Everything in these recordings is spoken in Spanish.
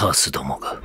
カースどもが。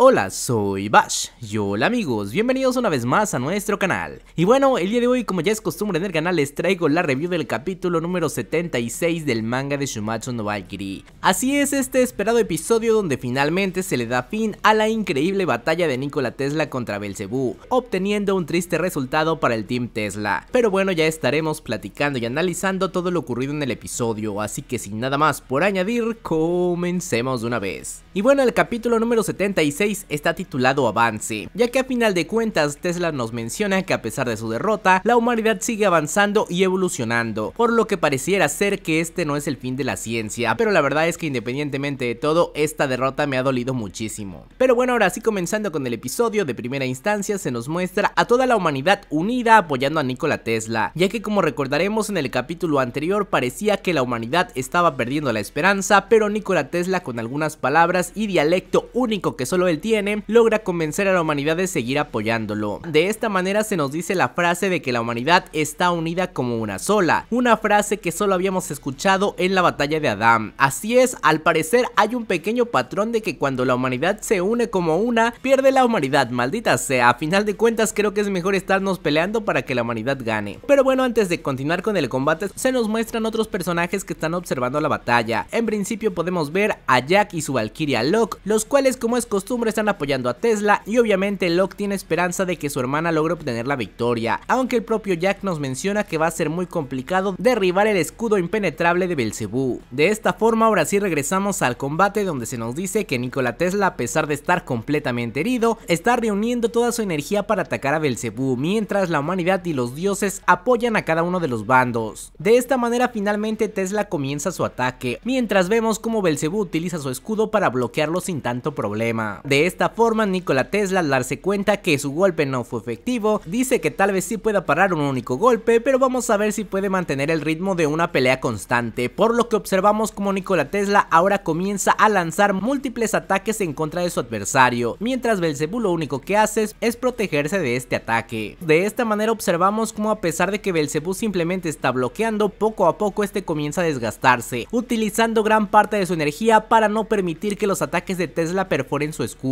Hola, soy Bash y hola amigos, bienvenidos una vez más a nuestro canal. Y bueno, el día de hoy como ya es costumbre en el canal les traigo la review del capítulo número 76 del manga de Shumatsu no Valkyrie. Así es este esperado episodio donde finalmente se le da fin a la increíble batalla de Nikola Tesla contra Belzebú, obteniendo un triste resultado para el Team Tesla. Pero bueno, ya estaremos platicando y analizando todo lo ocurrido en el episodio, así que sin nada más por añadir, comencemos de una vez. Y bueno, el capítulo número 76 está titulado Avance, ya que a final de cuentas Tesla nos menciona que a pesar de su derrota, la humanidad sigue avanzando y evolucionando, por lo que pareciera ser que este no es el fin de la ciencia, pero la verdad es que independientemente de todo, esta derrota me ha dolido muchísimo. Pero bueno, ahora sí comenzando con el episodio, de primera instancia se nos muestra a toda la humanidad unida apoyando a Nikola Tesla, ya que como recordaremos en el capítulo anterior parecía que la humanidad estaba perdiendo la esperanza, pero Nikola Tesla con algunas palabras y dialecto único que solo él tiene, logra convencer a la humanidad de seguir apoyándolo. De esta manera se nos dice la frase de que la humanidad está unida como una sola, una frase que solo habíamos escuchado en la batalla de Adam, Así es, al parecer hay un pequeño patrón de que cuando la humanidad se une como una, pierde la humanidad, maldita sea. A final de cuentas creo que es mejor estarnos peleando para que la humanidad gane. Pero bueno, antes de continuar con el combate, se nos muestran otros personajes que están observando la batalla. En principio podemos ver a Jack y su Valkyria Locke, los cuales como es costumbre están apoyando a Tesla y obviamente Locke tiene esperanza de que su hermana logre obtener la victoria, aunque el propio Jack nos menciona que va a ser muy complicado derribar el escudo impenetrable de Belcebú. De esta forma ahora sí regresamos al combate donde se nos dice que Nikola Tesla a pesar de estar completamente herido, está reuniendo toda su energía para atacar a Belcebú, mientras la humanidad y los dioses apoyan a cada uno de los bandos. De esta manera finalmente Tesla comienza su ataque, mientras vemos cómo Belcebú utiliza su escudo para bloquearlo sin tanto problema. De esta forma, Nikola Tesla al darse cuenta que su golpe no fue efectivo, dice que tal vez sí pueda parar un único golpe, pero vamos a ver si puede mantener el ritmo de una pelea constante, por lo que observamos como Nikola Tesla ahora comienza a lanzar múltiples ataques en contra de su adversario, mientras Belzebú lo único que hace es protegerse de este ataque. De esta manera observamos como a pesar de que Belzebú simplemente está bloqueando, poco a poco este comienza a desgastarse, utilizando gran parte de su energía para no permitir que los ataques de Tesla perforen su escudo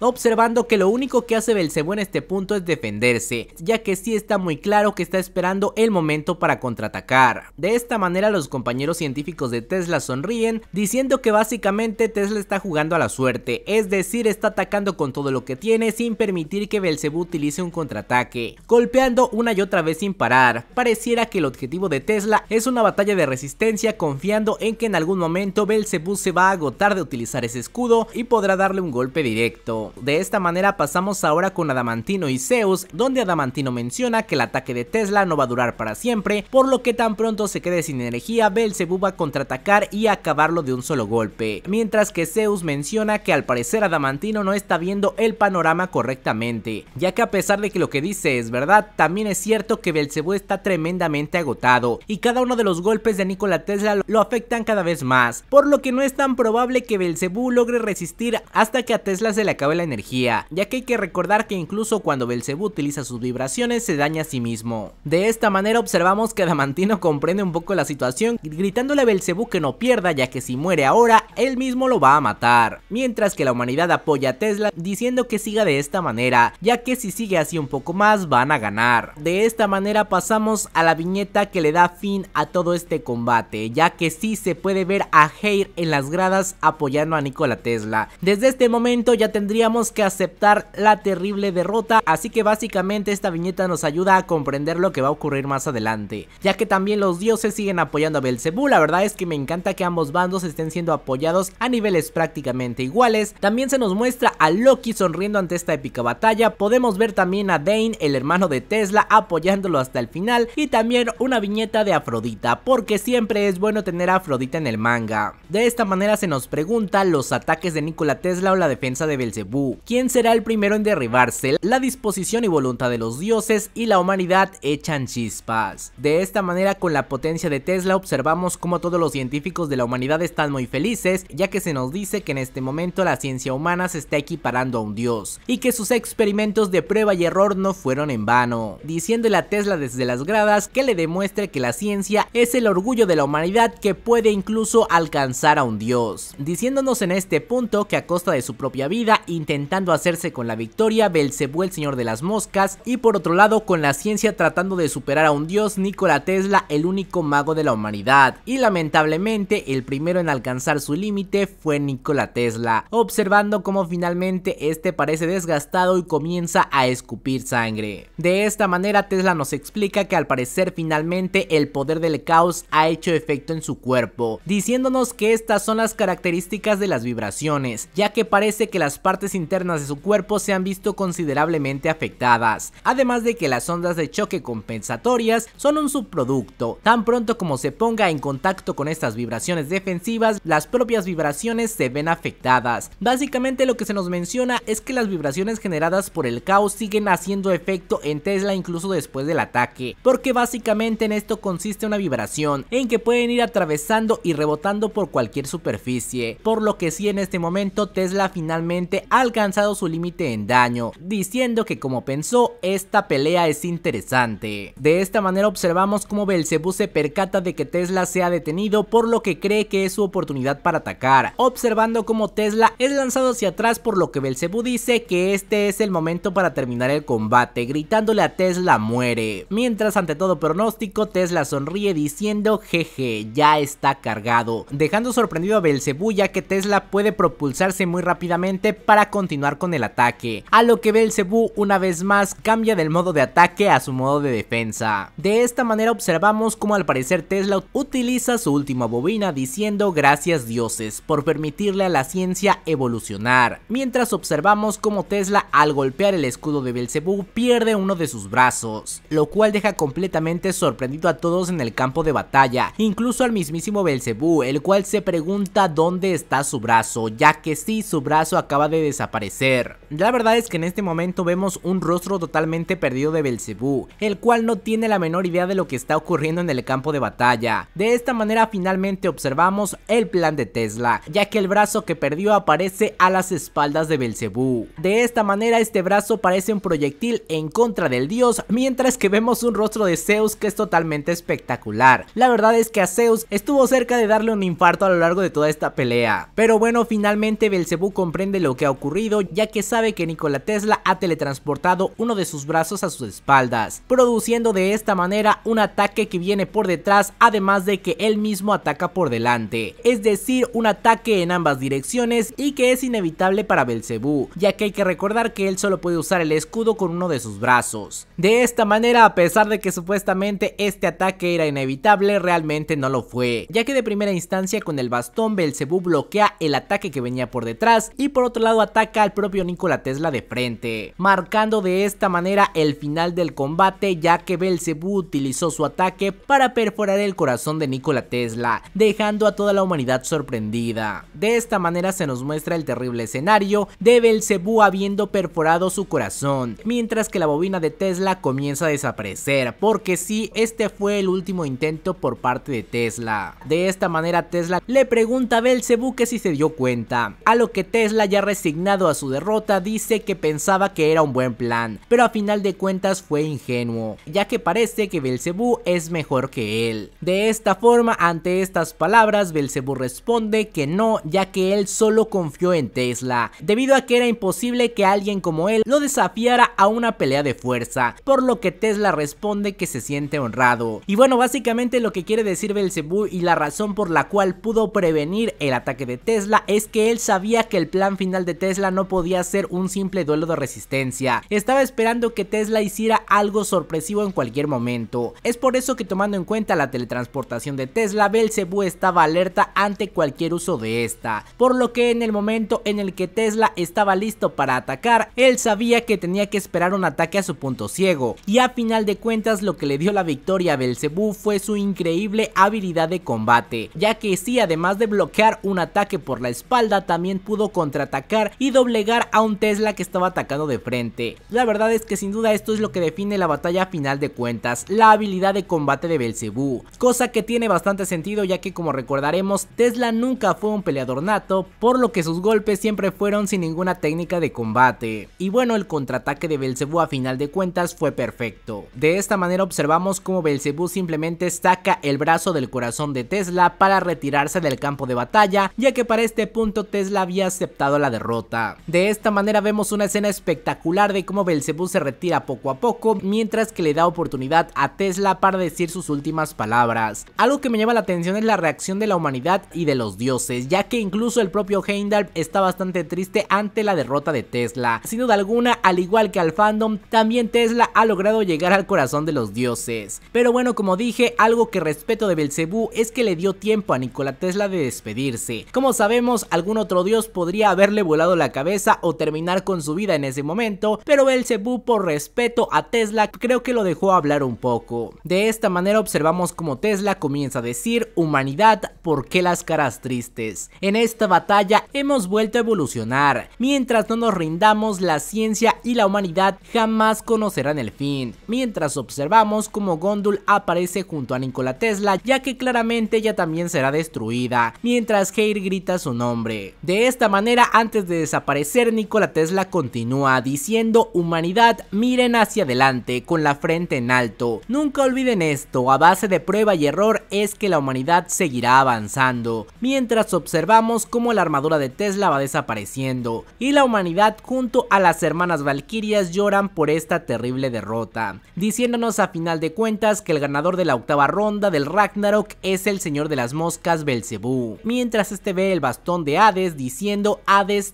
observando que lo único que hace Belcebú en este punto es defenderse, ya que sí está muy claro que está esperando el momento para contraatacar. De esta manera los compañeros científicos de Tesla sonríen, diciendo que básicamente Tesla está jugando a la suerte, es decir, está atacando con todo lo que tiene sin permitir que Belcebú utilice un contraataque, golpeando una y otra vez sin parar. Pareciera que el objetivo de Tesla es una batalla de resistencia confiando en que en algún momento Belcebú se va a agotar de utilizar ese escudo y podrá darle un golpe directo. De esta manera pasamos ahora con Adamantino y Zeus, donde Adamantino menciona que el ataque de Tesla no va a durar para siempre, por lo que tan pronto se quede sin energía, Belzebub va a contraatacar y acabarlo de un solo golpe. Mientras que Zeus menciona que al parecer Adamantino no está viendo el panorama correctamente, ya que a pesar de que lo que dice es verdad, también es cierto que Belzebú está tremendamente agotado, y cada uno de los golpes de Nikola Tesla lo afectan cada vez más, por lo que no es tan probable que Belzebú logre resistir hasta que a Tesla se le acabe la energía, ya que hay que recordar que incluso cuando Belcebú utiliza sus vibraciones se daña a sí mismo. De esta manera observamos que Adamantino comprende un poco la situación gritándole a Belcebú que no pierda ya que si muere ahora él mismo lo va a matar, mientras que la humanidad apoya a Tesla diciendo que siga de esta manera, ya que si sigue así un poco más van a ganar. De esta manera pasamos a la viñeta que le da fin a todo este combate, ya que sí se puede ver a Heir en las gradas apoyando a Nikola Tesla. Desde este momento ya tendríamos que aceptar la terrible derrota, así que básicamente esta viñeta nos ayuda a comprender lo que va a ocurrir más adelante, ya que también los dioses siguen apoyando a Belcebú, la verdad es que me encanta que ambos bandos estén siendo apoyados a niveles prácticamente iguales, también se nos muestra a Loki sonriendo ante esta épica batalla, podemos ver también a Dane, el hermano de Tesla, apoyándolo hasta el final y también una viñeta de Afrodita, porque siempre es bueno tener a Afrodita en el manga. De esta manera se nos pregunta los ataques de Nikola Tesla o la defensa de Belcebú, ¿Quién será el primero en derribarse. La disposición y voluntad de los dioses y la humanidad echan chispas. De esta manera, con la potencia de Tesla, observamos cómo todos los científicos de la humanidad están muy felices, ya que se nos dice que en este momento la ciencia humana se está equiparando a un dios, y que sus experimentos de prueba y error no fueron en vano, diciéndole a Tesla desde las gradas que le demuestre que la ciencia es el orgullo de la humanidad que puede incluso alcanzar a un dios, diciéndonos en este punto que a costa de su propia vida, intentando hacerse con la victoria, Belcebú el señor de las moscas, y por otro lado con la ciencia tratando de superar a un dios, Nikola Tesla, el único mago de la humanidad. Y lamentablemente, el primero en alcanzar su límite fue Nikola Tesla, observando cómo finalmente este parece desgastado y comienza a escupir sangre. De esta manera, Tesla nos explica que al parecer finalmente el poder del caos ha hecho efecto en su cuerpo, diciéndonos que estas son las características de las vibraciones, ya que parece que las partes internas de su cuerpo se han visto considerablemente afectadas, además de que las ondas de choque compensatorias son un subproducto. Tan pronto como se ponga en contacto con estas vibraciones defensivas, las propias vibraciones se ven afectadas. Básicamente lo que se nos menciona es que las vibraciones generadas por el caos siguen haciendo efecto en Tesla incluso después del ataque, porque básicamente en esto consiste una vibración en que pueden ir atravesando y rebotando por cualquier superficie, por lo que si en este momento Tesla finalmente ha alcanzado su límite en daño, diciendo que como pensó, esta pelea es interesante. De esta manera observamos cómo Belzebú se percata de que Tesla se ha detenido por lo que cree que es su oportunidad para atacar, observando cómo Tesla es lanzado hacia atrás por lo que Belzebú dice que este es el momento para terminar el combate, gritándole a Tesla muere. Mientras ante todo pronóstico, Tesla sonríe diciendo jeje, ya está cargado, dejando sorprendido a Belzebú ya que Tesla puede propulsarse muy rápidamente para continuar con el ataque, a lo que Belzebú una vez más cambia del modo de ataque a su modo de defensa. De esta manera observamos como al parecer Tesla utiliza su última bobina diciendo gracias dioses por permitirle a la ciencia evolucionar, mientras observamos como Tesla al golpear el escudo de Belzebú pierde uno de sus brazos, lo cual deja completamente sorprendido a todos en el campo de batalla, incluso al mismísimo Belzebú, el cual se pregunta dónde está su brazo, ya que sí su brazo acaba de desaparecer. La verdad es que en este momento vemos un rostro totalmente perdido de Belcebú, el cual no tiene la menor idea de lo que está ocurriendo en el campo de batalla. De esta manera finalmente observamos el plan de Tesla, ya que el brazo que perdió aparece a las espaldas de Belcebú. De esta manera este brazo parece un proyectil en contra del dios, mientras que vemos un rostro de Zeus que es totalmente espectacular. La verdad es que a Zeus estuvo cerca de darle un infarto a lo largo de toda esta pelea. Pero bueno, finalmente Belcebú comprende de lo que ha ocurrido ya que sabe que Nikola Tesla ha teletransportado uno de sus brazos a sus espaldas, produciendo de esta manera un ataque que viene por detrás además de que él mismo ataca por delante, es decir un ataque en ambas direcciones y que es inevitable para Belcebú, ya que hay que recordar que él solo puede usar el escudo con uno de sus brazos. De esta manera a pesar de que supuestamente este ataque era inevitable realmente no lo fue, ya que de primera instancia con el bastón Belcebú bloquea el ataque que venía por detrás y por otro lado ataca al propio Nikola Tesla de frente, marcando de esta manera el final del combate ya que Belzebú utilizó su ataque para perforar el corazón de Nikola Tesla, dejando a toda la humanidad sorprendida. De esta manera se nos muestra el terrible escenario de Belcebú habiendo perforado su corazón, mientras que la bobina de Tesla comienza a desaparecer, porque sí, este fue el último intento por parte de Tesla. De esta manera Tesla le pregunta a Belzebú que si se dio cuenta, a lo que Tesla ya resignado a su derrota dice que pensaba que era un buen plan, pero a final de cuentas fue ingenuo, ya que parece que Belcebú es mejor que él. De esta forma, ante estas palabras, Belcebú responde que no, ya que él solo confió en Tesla, debido a que era imposible que alguien como él lo desafiara a una pelea de fuerza, por lo que Tesla responde que se siente honrado. Y bueno, básicamente lo que quiere decir Belcebú y la razón por la cual pudo prevenir el ataque de Tesla es que él sabía que el plan final de Tesla no podía ser un simple duelo de resistencia. Estaba esperando que Tesla hiciera algo sorpresivo en cualquier momento. Es por eso que tomando en cuenta la teletransportación de Tesla, Belzebú estaba alerta ante cualquier uso de esta. Por lo que en el momento en el que Tesla estaba listo para atacar, él sabía que tenía que esperar un ataque a su punto ciego. Y a final de cuentas lo que le dio la victoria a Belzebú fue su increíble habilidad de combate, ya que sí además de bloquear un ataque por la espalda también pudo contra atacar y doblegar a un Tesla que estaba atacando de frente. La verdad es que sin duda esto es lo que define la batalla final de cuentas, la habilidad de combate de Belcebú, cosa que tiene bastante sentido ya que como recordaremos Tesla nunca fue un peleador nato, por lo que sus golpes siempre fueron sin ninguna técnica de combate. Y bueno, el contraataque de Belcebú a final de cuentas fue perfecto. De esta manera observamos cómo Belcebú simplemente saca el brazo del corazón de Tesla para retirarse del campo de batalla, ya que para este punto Tesla había aceptado la derrota. De esta manera vemos una escena espectacular de cómo Belzebú se retira poco a poco, mientras que le da oportunidad a Tesla para decir sus últimas palabras. Algo que me llama la atención es la reacción de la humanidad y de los dioses, ya que incluso el propio Heimdall está bastante triste ante la derrota de Tesla. Sin duda alguna, al igual que al fandom, también Tesla ha logrado llegar al corazón de los dioses. Pero bueno, como dije, algo que respeto de Belzebú es que le dio tiempo a Nikola Tesla de despedirse. Como sabemos, algún otro dios podría haber le volado la cabeza o terminar con su vida en ese momento, pero el se por respeto a Tesla creo que lo dejó hablar un poco. De esta manera observamos como Tesla comienza a decir humanidad, ¿por qué las caras tristes? En esta batalla hemos vuelto a evolucionar, mientras no nos rindamos la ciencia y la humanidad jamás conocerán el fin, mientras observamos como Gondul aparece junto a Nikola Tesla ya que claramente ella también será destruida, mientras Heir grita su nombre. De esta manera antes de desaparecer, Nikola Tesla continúa diciendo, humanidad, miren hacia adelante, con la frente en alto. Nunca olviden esto, a base de prueba y error es que la humanidad seguirá avanzando, mientras observamos cómo la armadura de Tesla va desapareciendo, y la humanidad junto a las hermanas Valkirias lloran por esta terrible derrota, diciéndonos a final de cuentas que el ganador de la octava ronda del Ragnarok es el señor de las moscas Belcebú, mientras este ve el bastón de Hades diciendo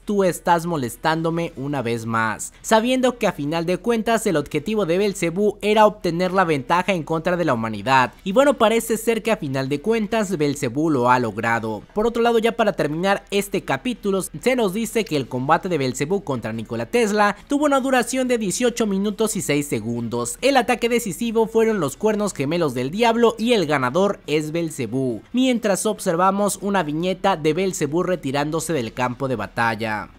tú estás molestándome una vez más. Sabiendo que a final de cuentas el objetivo de Belcebú era obtener la ventaja en contra de la humanidad. Y bueno, parece ser que a final de cuentas Belcebú lo ha logrado. Por otro lado, ya para terminar este capítulo, se nos dice que el combate de Belcebú contra Nikola Tesla tuvo una duración de 18 minutos y 6 segundos. El ataque decisivo fueron los cuernos gemelos del diablo y el ganador es Belcebú. Mientras observamos una viñeta de Belcebú retirándose del campo de batalla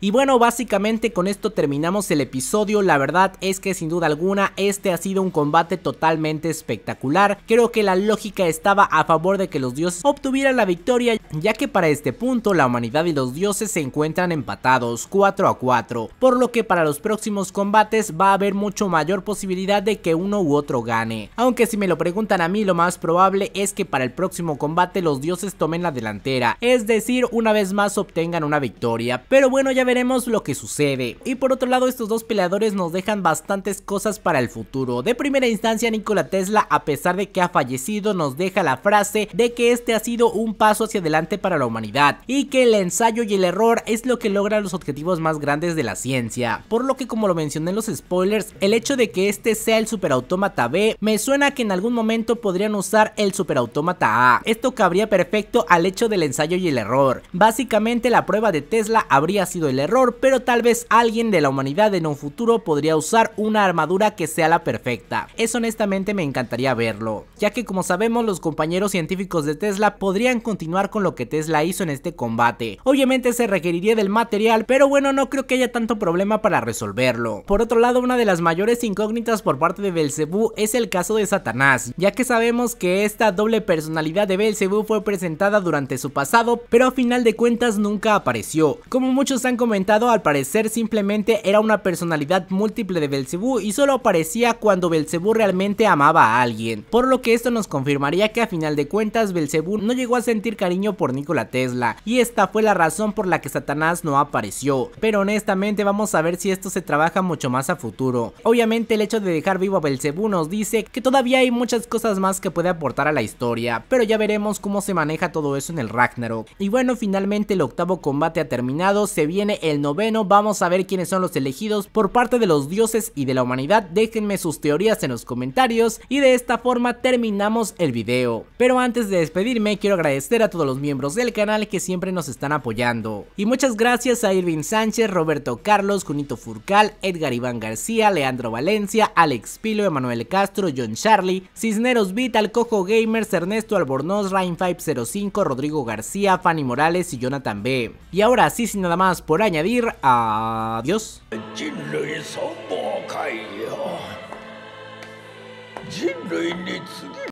y bueno, básicamente con esto terminamos el episodio, la verdad es que sin duda alguna este ha sido un combate totalmente espectacular, creo que la lógica estaba a favor de que los dioses obtuvieran la victoria, ya que para este punto la humanidad y los dioses se encuentran empatados 4 a 4, por lo que para los próximos combates va a haber mucho mayor posibilidad de que uno u otro gane, aunque si me lo preguntan a mí lo más probable es que para el próximo combate los dioses tomen la delantera, es decir una vez más obtengan una victoria, pero bueno ya veremos lo que sucede. Y por otro lado estos dos peleadores nos dejan bastantes cosas para el futuro. De primera instancia Nikola Tesla a pesar de que ha fallecido nos deja la frase de que este ha sido un paso hacia adelante para la humanidad y que el ensayo y el error es lo que logra los objetivos más grandes de la ciencia. Por lo que como lo mencioné en los spoilers, el hecho de que este sea el superautómata B me suena que en algún momento podrían usar el superautómata A. Esto cabría perfecto al hecho del ensayo y el error. Básicamente la prueba de Tesla habría sido el error, pero tal vez alguien de la humanidad en un futuro podría usar una armadura que sea la perfecta. Eso honestamente me encantaría verlo, ya que como sabemos los compañeros científicos de Tesla podrían continuar con lo que Tesla hizo en este combate. Obviamente se requeriría del material, pero bueno, no creo que haya tanto problema para resolverlo. Por otro lado, una de las mayores incógnitas por parte de Belcebú es el caso de Satanás, ya que sabemos que esta doble personalidad de Belzebú fue presentada durante su pasado, pero a final de cuentas nunca apareció como muchos han comentado, al parecer simplemente era una personalidad múltiple de Belcebú y solo aparecía cuando Belcebú realmente amaba a alguien, por lo que esto nos confirmaría que a final de cuentas Belcebú no llegó a sentir cariño por Nikola Tesla y esta fue la razón por la que Satanás no apareció, pero honestamente vamos a ver si esto se trabaja mucho más a futuro. Obviamente el hecho de dejar vivo a Belcebú nos dice que todavía hay muchas cosas más que puede aportar a la historia, pero ya veremos cómo se maneja todo eso en el Ragnarok. Y bueno, finalmente el octavo combate ha terminado se viene el noveno, vamos a ver quiénes son los elegidos por parte de los dioses y de la humanidad, déjenme sus teorías en los comentarios y de esta forma terminamos el video. Pero antes de despedirme quiero agradecer a todos los miembros del canal que siempre nos están apoyando. Y muchas gracias a Irving Sánchez, Roberto Carlos, Junito Furcal, Edgar Iván García, Leandro Valencia, Alex Pilo, Emanuel Castro, John Charlie, Cisneros Vital, Cojo Gamers, Ernesto Albornoz, Rain505, Rodrigo García, Fanny Morales y Jonathan B. Y ahora sí, nada más por añadir, adiós.